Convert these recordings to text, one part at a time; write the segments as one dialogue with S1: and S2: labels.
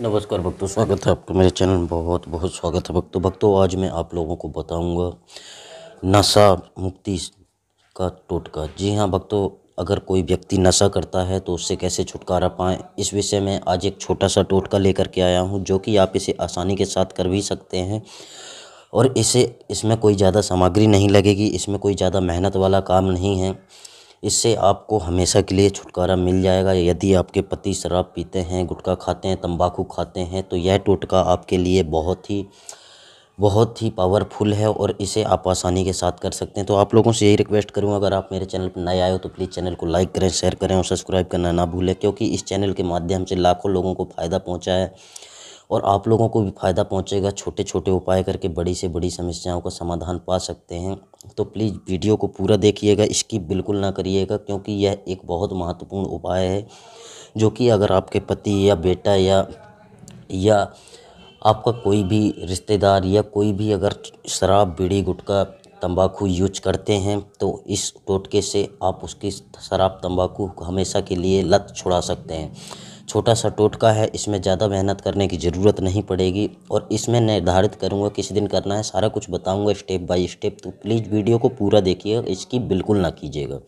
S1: नमस्कार भक्तों स्वागत है आपका मेरे चैनल में बहुत बहुत स्वागत है भक्तों भक्तों आज मैं आप लोगों को बताऊंगा नशा मुक्ति का टोटका जी हाँ भक्तों अगर कोई व्यक्ति नशा करता है तो उससे कैसे छुटकारा पाएँ इस विषय में आज एक छोटा सा टोटका लेकर के आया हूँ जो कि आप इसे आसानी के साथ कर भी सकते हैं और इसे इसमें कोई ज़्यादा सामग्री नहीं लगेगी इसमें कोई ज़्यादा मेहनत वाला काम नहीं है इससे आपको हमेशा के लिए छुटकारा मिल जाएगा यदि आपके पति शराब पीते हैं गुटखा खाते हैं तंबाकू खाते हैं तो यह टोटका आपके लिए बहुत ही बहुत ही पावरफुल है और इसे आप आसानी के साथ कर सकते हैं तो आप लोगों से यही रिक्वेस्ट करूँ अगर आप मेरे चैनल पर नए आए हो तो प्लीज़ चैनल को लाइक करें शेयर करें और सब्सक्राइब करना ना भूलें क्योंकि इस चैनल के माध्यम से लाखों लोगों को फ़ायदा पहुँचा है और आप लोगों को भी फ़ायदा पहुंचेगा छोटे छोटे उपाय करके बड़ी से बड़ी समस्याओं का समाधान पा सकते हैं तो प्लीज़ वीडियो को पूरा देखिएगा इसकी बिल्कुल ना करिएगा क्योंकि यह एक बहुत महत्वपूर्ण उपाय है जो कि अगर आपके पति या बेटा या या आपका कोई भी रिश्तेदार या कोई भी अगर शराब बीड़ी गुटका तंबाकू यूज करते हैं तो इस टोटके से आप उसकी शराब तंबाकू हमेशा के लिए लत छुड़ा सकते हैं छोटा सा टोटका है इसमें ज़्यादा मेहनत करने की ज़रूरत नहीं पड़ेगी और इसमें निर्धारित करूँगा किस दिन करना है सारा कुछ बताऊँगा स्टेप बाय स्टेप तो प्लीज़ वीडियो को पूरा देखिए इसकी बिल्कुल ना कीजिएगा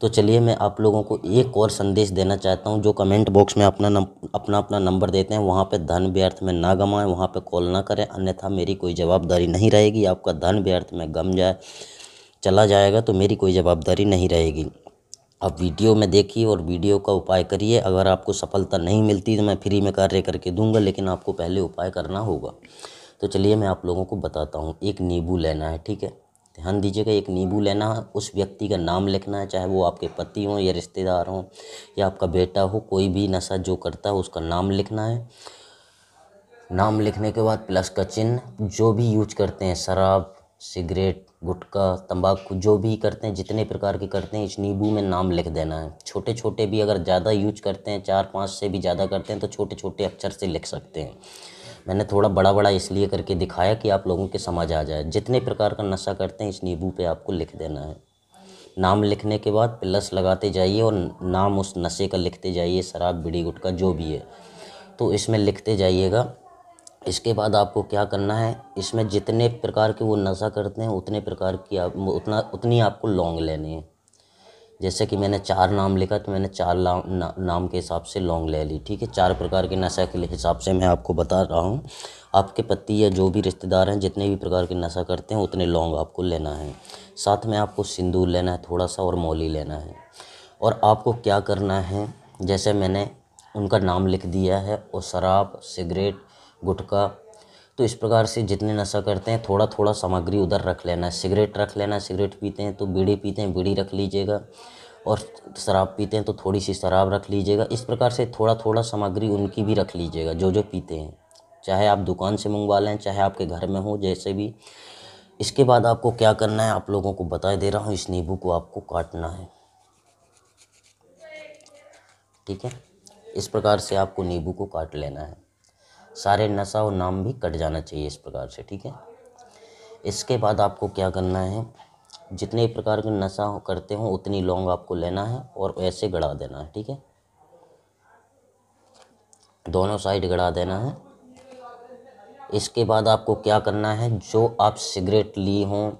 S1: तो चलिए मैं आप लोगों को एक और संदेश देना चाहता हूँ जो कमेंट बॉक्स में अपना नम, अपना अपना नंबर देते हैं वहाँ पे धन व्यर्थ में ना गमाएँ वहाँ पे कॉल ना करें अन्यथा मेरी कोई जवाबदारी नहीं रहेगी आपका धन व्यर्थ में गम जाए चला जाएगा तो मेरी कोई जवाबदारी नहीं रहेगी आप वीडियो में देखिए और वीडियो का उपाय करिए अगर आपको सफलता नहीं मिलती तो मैं फ्री में कार्य करके दूंगा लेकिन आपको पहले उपाय करना होगा तो चलिए मैं आप लोगों को बताता हूँ एक नींबू लेना है ठीक है ध्यान दीजिएगा एक नींबू लेना है उस व्यक्ति का नाम लिखना है चाहे वो आपके पति हों या रिश्तेदार हों या आपका बेटा हो कोई भी नशा जो करता है उसका नाम लिखना है नाम लिखने के बाद प्लस का चिन्ह जो भी यूज करते हैं शराब सिगरेट गुटका तंबाकू जो भी करते हैं जितने प्रकार के करते हैं इस नींबू में नाम लिख देना है छोटे छोटे भी अगर ज़्यादा यूज करते हैं चार पाँच से भी ज़्यादा करते हैं तो छोटे छोटे अक्षर से लिख सकते हैं मैंने थोड़ा बड़ा बड़ा इसलिए करके दिखाया कि आप लोगों के समझ आ जाए जितने प्रकार का नशा करते हैं इस नींबू पर आपको लिख देना है नाम लिखने के बाद प्लस लगाते जाइए और नाम उस नशे का लिखते जाइए शराब बीड़ी गुटका जो भी है तो इसमें लिखते जाइएगा इसके बाद आपको क्या करना है इसमें जितने प्रकार के वो नशा करते हैं उतने प्रकार की आप उतना उतनी आपको लौंग लेनी है जैसे कि मैंने चार नाम लिखा तो मैंने चार ना, नाम के हिसाब से लौंग ले ली ठीक है चार प्रकार के नशा के हिसाब से मैं आपको बता रहा हूँ आपके पति या जो भी रिश्तेदार हैं जितने भी प्रकार के नशा करते हैं उतने लौंग आपको लेना है साथ में आपको सिंदूर लेना है थोड़ा सा और मौली लेना है और आपको क्या करना है जैसे मैंने उनका नाम लिख दिया है और शराब सिगरेट गुटखा तो इस प्रकार से जितने नशा करते हैं थोड़ा थोड़ा सामग्री उधर रख लेना सिगरेट रख लेना सिगरेट पीते हैं तो बीड़ी पीते हैं बीड़ी रख लीजिएगा और शराब पीते हैं तो थोड़ी सी शराब रख लीजिएगा इस प्रकार से थोड़ा थोड़ा सामग्री उनकी भी रख लीजिएगा जो जो पीते हैं चाहे आप दुकान से मंगवा लें चाहे आपके घर में हो जैसे भी इसके बाद आपको क्या करना है आप लोगों को बता दे रहा हूँ इस नींबू को आपको काटना है ठीक है इस प्रकार से आपको नींबू को काट लेना है सारे नशा और नाम भी कट जाना चाहिए इस प्रकार से ठीक है इसके बाद आपको क्या करना है जितने प्रकार के नशा करते हो उतनी लौंग आपको लेना है और ऐसे गड़ा देना है ठीक है दोनों साइड गड़ा देना है इसके बाद आपको क्या करना है जो आप सिगरेट ली हों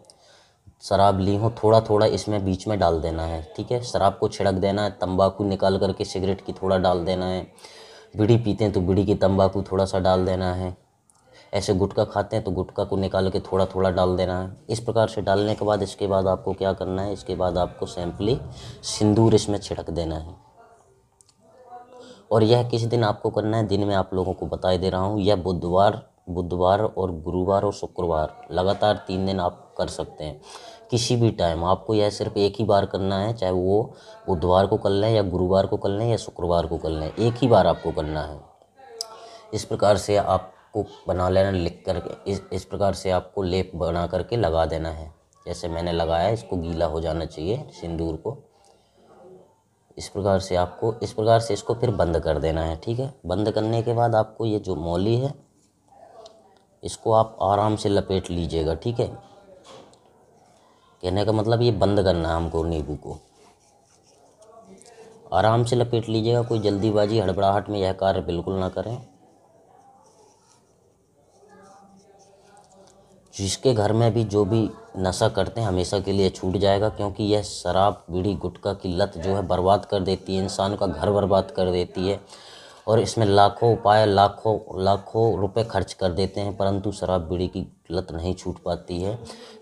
S1: शराब ली हो थोड़ा थोड़ा इसमें बीच में डाल देना है ठीक है शराब को छिड़क देना है तंबाकू निकाल करके सिगरेट की थोड़ा डाल देना है बीड़ी पीते हैं तो बीड़ी की तंबाकू थोड़ा सा डाल देना है ऐसे गुटखा खाते हैं तो गुटखा को निकाल के थोड़ा थोड़ा डाल देना है इस प्रकार से डालने के बाद इसके बाद आपको क्या करना है इसके बाद आपको सैम्पली सिंदूर इसमें छिड़क देना है और यह किस दिन आपको करना है दिन में आप लोगों को बताई दे रहा हूँ यह बुधवार बुधवार और गुरुवार और शुक्रवार लगातार तीन दिन आप कर सकते हैं किसी भी टाइम आपको यह सिर्फ एक ही बार करना है चाहे वो बुधवार को कर लें या गुरुवार को कर लें या शुक्रवार को कर लें एक ही बार आपको करना है इस प्रकार से आपको बना लेना लिख कर इस इस प्रकार से आपको लेप बना करके लगा देना है जैसे मैंने लगाया इसको गीला हो जाना चाहिए सिंदूर को इस प्रकार से आपको इस प्रकार से इसको फिर बंद कर देना है ठीक है बंद करने के बाद आपको ये जो मौली है इसको आप आराम से लपेट लीजिएगा ठीक है कहने का मतलब ये बंद करना है हमको नींबू को आराम से लपेट लीजिएगा कोई जल्दीबाजी हड़बड़ाहट में यह कार्य बिल्कुल ना करें जिसके घर में भी जो भी नशा करते हैं हमेशा के लिए छूट जाएगा क्योंकि यह शराब बीड़ी गुटखा की लत जो है बर्बाद कर देती है इंसान का घर बर्बाद कर देती है और इसमें लाखों उपाय लाखों लाखों रुपए खर्च कर देते हैं परंतु शराब बीड़ी की लत नहीं छूट पाती है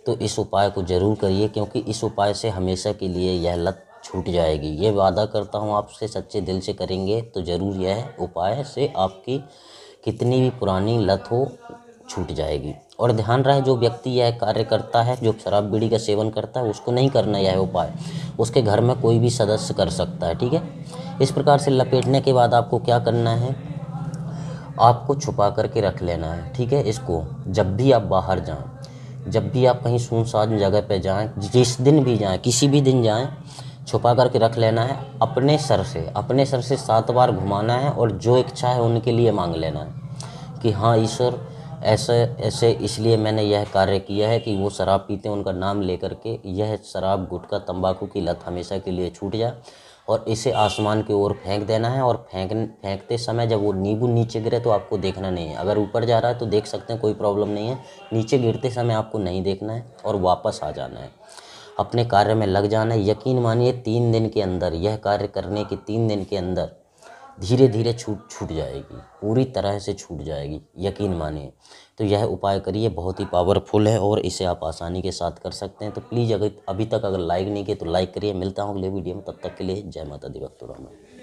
S1: तो इस उपाय को ज़रूर करिए क्योंकि इस उपाय से हमेशा के लिए यह लत छूट जाएगी ये वादा करता हूँ आपसे सच्चे दिल से करेंगे तो ज़रूर यह उपाय से आपकी कितनी भी पुरानी लत हो छूट जाएगी और ध्यान रहे जो व्यक्ति यह कार्य करता है जो शराब बीड़ी का सेवन करता है उसको नहीं करना यह उपाय उसके घर में कोई भी सदस्य कर सकता है ठीक है इस प्रकार से लपेटने के बाद आपको क्या करना है आपको छुपा करके रख लेना है ठीक है इसको जब भी आप बाहर जाएं जब भी आप कहीं सुनसान जगह पे जाएं जिस दिन भी जाएं किसी भी दिन जाएं छुपा करके रख लेना है अपने सर से अपने सर से सात बार घुमाना है और जो इच्छा है उनके लिए मांग लेना है कि हाँ ईश्वर ऐसे ऐसे इसलिए मैंने यह कार्य किया है कि वो शराब पीते हैं उनका नाम लेकर के यह शराब गुटखा तंबाकू की लत हमेशा के लिए छूट जाए और इसे आसमान की ओर फेंक देना है और फेंक फेंकते समय जब वो नींबू नीचे गिरे तो आपको देखना नहीं है अगर ऊपर जा रहा है तो देख सकते हैं कोई प्रॉब्लम नहीं है नीचे गिरते समय आपको नहीं देखना है और वापस आ जाना है अपने कार्य में लग जाना है यकीन मानिए तीन दिन के अंदर यह कार्य करने के तीन दिन के अंदर धीरे धीरे छूट छूट जाएगी पूरी तरह से छूट जाएगी यकीन मानिए तो यह उपाय करिए बहुत ही पावरफुल है और इसे आप आसानी के साथ कर सकते हैं तो प्लीज़ अगर अभी तक अगर लाइक नहीं किए तो लाइक करिए मिलता हूँ अगले वीडियो में तब तक के लिए जय माता दी भक्तुरामा